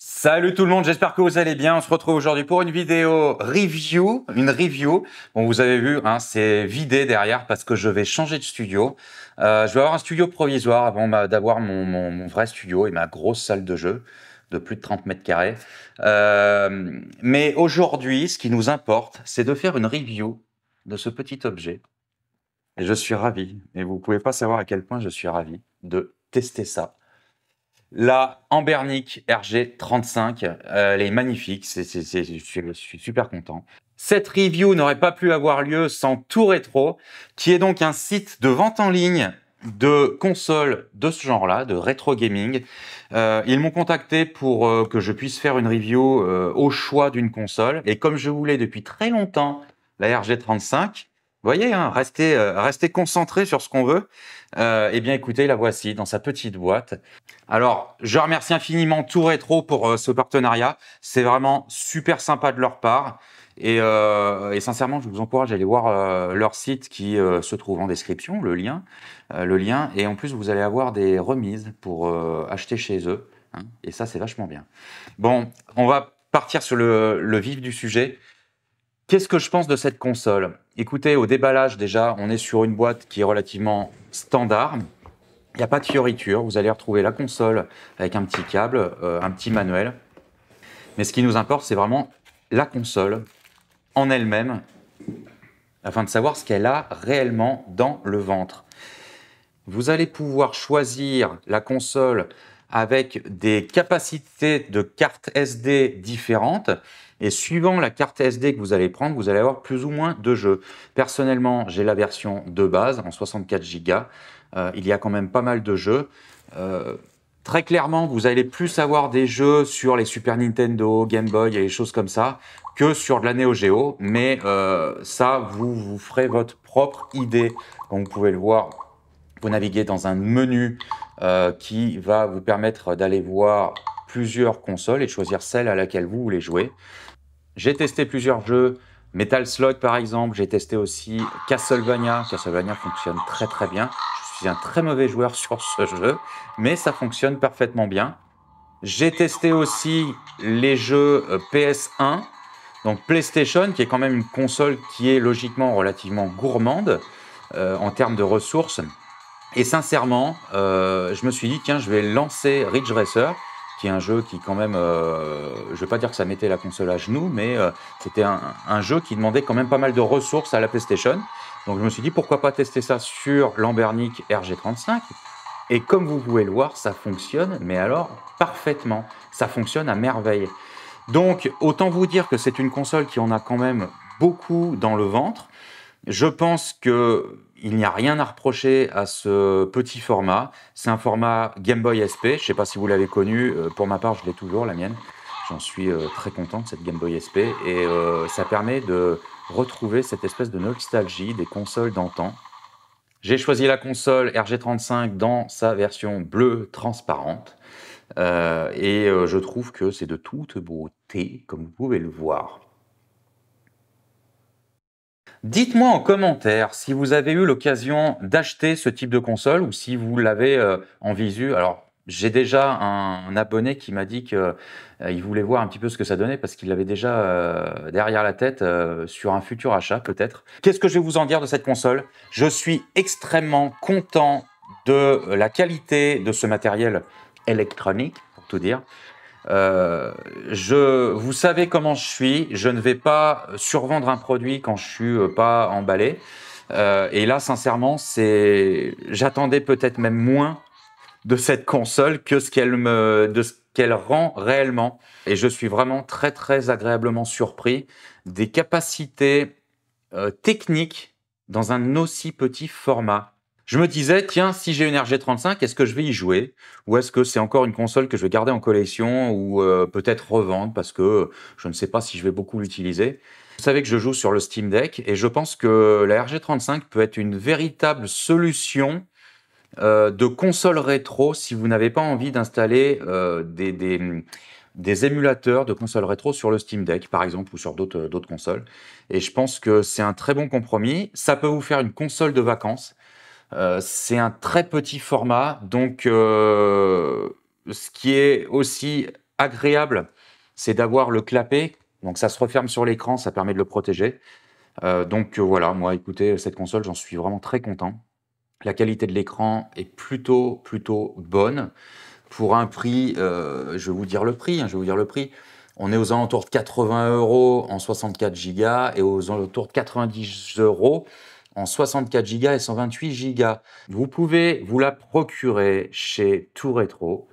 Salut tout le monde, j'espère que vous allez bien. On se retrouve aujourd'hui pour une vidéo review, une review. Bon, vous avez vu, hein, c'est vidé derrière parce que je vais changer de studio. Euh, je vais avoir un studio provisoire avant d'avoir mon, vrai studio et ma grosse salle de jeu de plus de 30 mètres carrés. Euh, mais aujourd'hui, ce qui nous importe, c'est de faire une review de ce petit objet. Et je suis ravi, et vous pouvez pas savoir à quel point je suis ravi de tester ça la Ambernic RG35, euh, elle est magnifique, c je, suis, super content. Cette review n'aurait pas pu avoir lieu sans tour Rétro, qui est donc un site de vente en ligne de consoles de ce genre-là, de rétro gaming. Euh, ils m'ont contacté pour euh, que je puisse faire une review au choix d'une console. Et comme je voulais depuis très longtemps la RG35, voyez, hein, restez euh, rester, concentré sur ce qu'on veut. Euh, eh bien, écoutez, la voici dans sa petite boîte. Alors, je remercie infiniment Tour Rétro pour euh, ce partenariat. C'est vraiment super sympa de leur part. Et, sincèrement, je vous encourage à aller voir leur site qui se trouve en description, le lien, le lien. Et en plus, vous allez avoir des remises pour acheter chez eux. Hein. et ça, c'est vachement bien. Bon, on va partir sur le vif du sujet. Qu'est-ce que je pense de cette console Écoutez, au déballage déjà, on est sur une boîte qui est relativement standard. Il n'y a pas de fioriture, vous allez retrouver la console avec un petit câble, euh, un petit manuel. Mais ce qui nous importe, c'est vraiment la console en elle-même, afin de savoir ce qu'elle a réellement dans le ventre. Vous allez pouvoir choisir la console avec des capacités de cartes SD différentes. Et suivant la carte SD que vous allez prendre, vous allez avoir plus ou moins de jeux. Personnellement, j'ai la version de base en 64 Go. Euh, il y a quand même pas mal de jeux. Euh, très clairement, vous allez plus avoir des jeux sur les Super Nintendo, Game Boy et les choses comme ça que sur de la Neo Geo. Mais euh, ça, vous vous ferez votre propre idée. donc vous pouvez le voir, vous naviguez dans un menu euh, qui va vous permettre d'aller voir plusieurs consoles et de choisir celle à laquelle vous voulez jouer. J'ai testé plusieurs jeux, Metal Slug par exemple, j'ai testé aussi Castlevania. Castlevania fonctionne très très bien. Je suis un très mauvais joueur sur ce jeu, mais ça fonctionne parfaitement bien. J'ai testé aussi les jeux euh, PS1, donc PlayStation, qui est quand même une console qui est logiquement relativement gourmande euh, en termes de ressources. Et sincèrement, euh, je me suis dit, tiens, je vais lancer Ridge Racer, qui est un jeu qui, quand même, euh, je ne vais pas dire que ça mettait la console à genoux, mais euh, c'était un, un, jeu qui demandait quand même pas mal de ressources à la PlayStation. Donc je me suis dit, pourquoi pas tester ça sur l'Ambernic RG35 Et comme vous pouvez le voir, ça fonctionne, mais alors parfaitement. Ça fonctionne à merveille. Donc, autant vous dire que c'est une console qui en a quand même beaucoup dans le ventre. Je pense que il n'y a rien à reprocher à ce petit format. C'est un format Game Boy SP. Je ne sais pas si vous l'avez connu. Euh, pour ma part, je l'ai toujours, la mienne. J'en suis euh, très content de cette Game Boy SP. Et euh, ça permet de retrouver cette espèce de nostalgie des consoles d'antan. J'ai choisi la console RG35 dans sa version bleue transparente. et je trouve que c'est de toute beauté, comme vous pouvez le voir. Dites-moi en commentaire si vous avez eu l'occasion d'acheter ce type de console ou si vous l'avez euh, en visu. Alors, j'ai déjà un, abonné qui m'a dit qu'il euh, il voulait voir un petit peu ce que ça donnait parce qu'il l'avait déjà euh, derrière la tête sur un futur achat peut-être. Qu'est-ce que je vais vous en dire de cette console Je suis extrêmement content de la qualité de ce matériel électronique, pour tout dire. Euh, je, vous savez comment je suis. Je ne vais pas survendre un produit quand je suis euh, pas emballé. Euh, et là, sincèrement, c'est, j'attendais peut-être même moins de cette console que ce qu'elle me, de ce qu'elle rend réellement. Et je suis vraiment très très agréablement surpris des capacités techniques dans un aussi petit format je me disais, tiens, si j'ai une RG35, est-ce que je vais y jouer Ou est-ce que c'est encore une console que je vais garder en collection ou euh, peut-être revendre parce que je ne sais pas si je vais beaucoup l'utiliser Vous savez que je joue sur le Steam Deck et je pense que la RG35 peut être une véritable solution euh, de console rétro si vous n'avez pas envie d'installer euh, des, des émulateurs de consoles rétro sur le Steam Deck, par exemple, ou sur d'autres consoles. Et je pense que c'est un très bon compromis. Ça peut vous faire une console de vacances. Euh, c'est un très petit format, donc euh, ce qui est aussi agréable, c'est d'avoir le clapet. Donc ça se referme sur l'écran, ça permet de le protéger. Euh, donc voilà, moi écoutez, cette console, j'en suis vraiment très content. La qualité de l'écran est plutôt, plutôt bonne. Pour un prix, je vais vous dire le prix, hein, je vais vous dire le prix. On est aux alentours de 80 euros en 64 gigas et aux alentours de 90 euros 64 gigas et 128 gigas Vous pouvez vous la procurer chez Tout Rétro.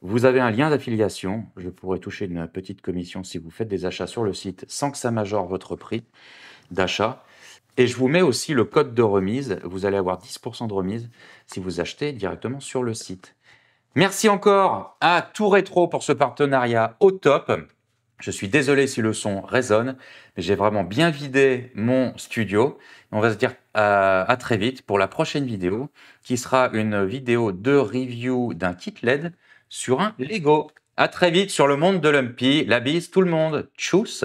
Vous avez un lien d'affiliation. Je pourrais toucher une petite commission si vous faites des achats sur le site sans que ça majore votre prix d'achat. Et je vous mets aussi le code de remise. Vous allez avoir 10% de remise si vous achetez directement sur le site. Merci encore à Tout Rétro pour ce partenariat au top. Je suis désolé si le son résonne, mais j'ai vraiment bien vidé mon studio. On va se dire euh, à, très vite pour la prochaine vidéo, qui sera une vidéo de review d'un kit LED sur un Lego. À très vite sur le monde de Lumpy. La bise tout le monde. Tchuss